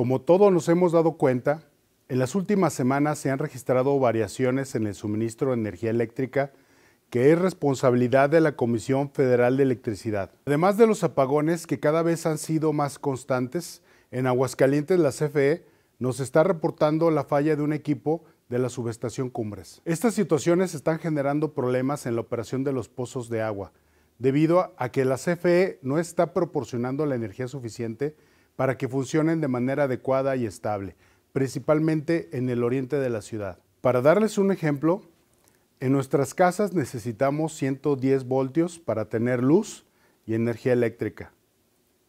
Como todos nos hemos dado cuenta, en las últimas semanas se han registrado variaciones en el suministro de energía eléctrica que es responsabilidad de la Comisión Federal de Electricidad. Además de los apagones que cada vez han sido más constantes, en Aguascalientes la CFE nos está reportando la falla de un equipo de la subestación Cumbres. Estas situaciones están generando problemas en la operación de los pozos de agua, debido a que la CFE no está proporcionando la energía suficiente para que funcionen de manera adecuada y estable, principalmente en el oriente de la ciudad. Para darles un ejemplo, en nuestras casas necesitamos 110 voltios para tener luz y energía eléctrica,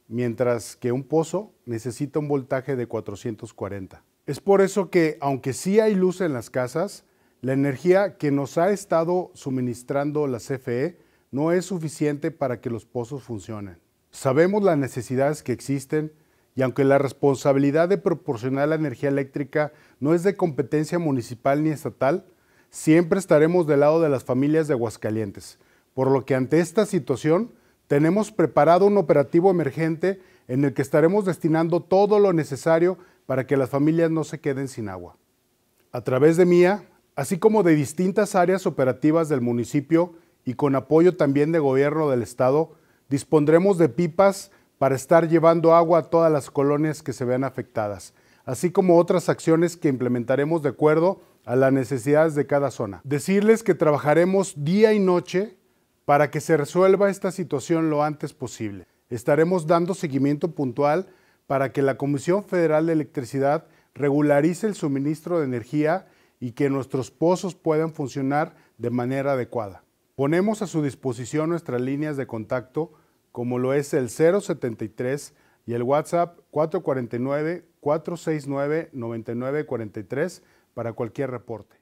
mientras que un pozo necesita un voltaje de 440. Es por eso que, aunque sí hay luz en las casas, la energía que nos ha estado suministrando la CFE no es suficiente para que los pozos funcionen. Sabemos las necesidades que existen y aunque la responsabilidad de proporcionar la energía eléctrica no es de competencia municipal ni estatal, siempre estaremos del lado de las familias de Aguascalientes, por lo que ante esta situación tenemos preparado un operativo emergente en el que estaremos destinando todo lo necesario para que las familias no se queden sin agua. A través de MIA, así como de distintas áreas operativas del municipio y con apoyo también del gobierno del Estado, dispondremos de pipas para estar llevando agua a todas las colonias que se vean afectadas, así como otras acciones que implementaremos de acuerdo a las necesidades de cada zona. Decirles que trabajaremos día y noche para que se resuelva esta situación lo antes posible. Estaremos dando seguimiento puntual para que la Comisión Federal de Electricidad regularice el suministro de energía y que nuestros pozos puedan funcionar de manera adecuada. Ponemos a su disposición nuestras líneas de contacto como lo es el 073 y el WhatsApp 449-469-9943 para cualquier reporte.